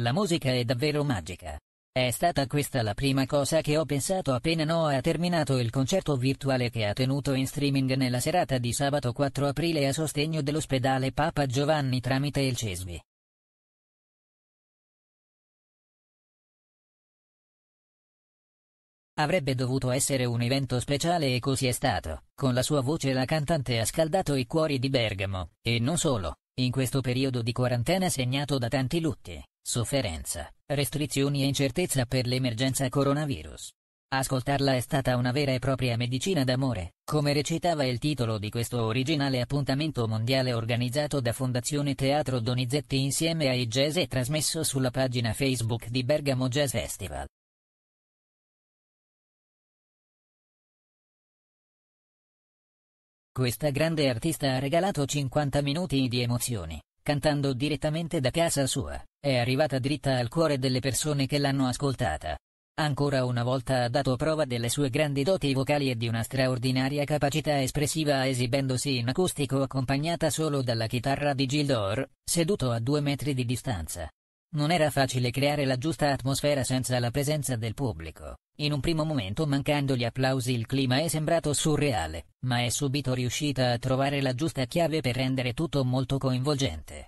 La musica è davvero magica. È stata questa la prima cosa che ho pensato appena Noah ha terminato il concerto virtuale che ha tenuto in streaming nella serata di sabato 4 aprile a sostegno dell'ospedale Papa Giovanni tramite il CESVI. Avrebbe dovuto essere un evento speciale e così è stato, con la sua voce la cantante ha scaldato i cuori di Bergamo, e non solo. In questo periodo di quarantena segnato da tanti lutti, sofferenza, restrizioni e incertezza per l'emergenza coronavirus. Ascoltarla è stata una vera e propria medicina d'amore, come recitava il titolo di questo originale appuntamento mondiale organizzato da Fondazione Teatro Donizetti insieme ai jazz e trasmesso sulla pagina Facebook di Bergamo Jazz Festival. Questa grande artista ha regalato 50 minuti di emozioni, cantando direttamente da casa sua, è arrivata dritta al cuore delle persone che l'hanno ascoltata. Ancora una volta ha dato prova delle sue grandi doti vocali e di una straordinaria capacità espressiva esibendosi in acustico accompagnata solo dalla chitarra di Gildor, seduto a due metri di distanza. Non era facile creare la giusta atmosfera senza la presenza del pubblico. In un primo momento mancando gli applausi il clima è sembrato surreale, ma è subito riuscita a trovare la giusta chiave per rendere tutto molto coinvolgente.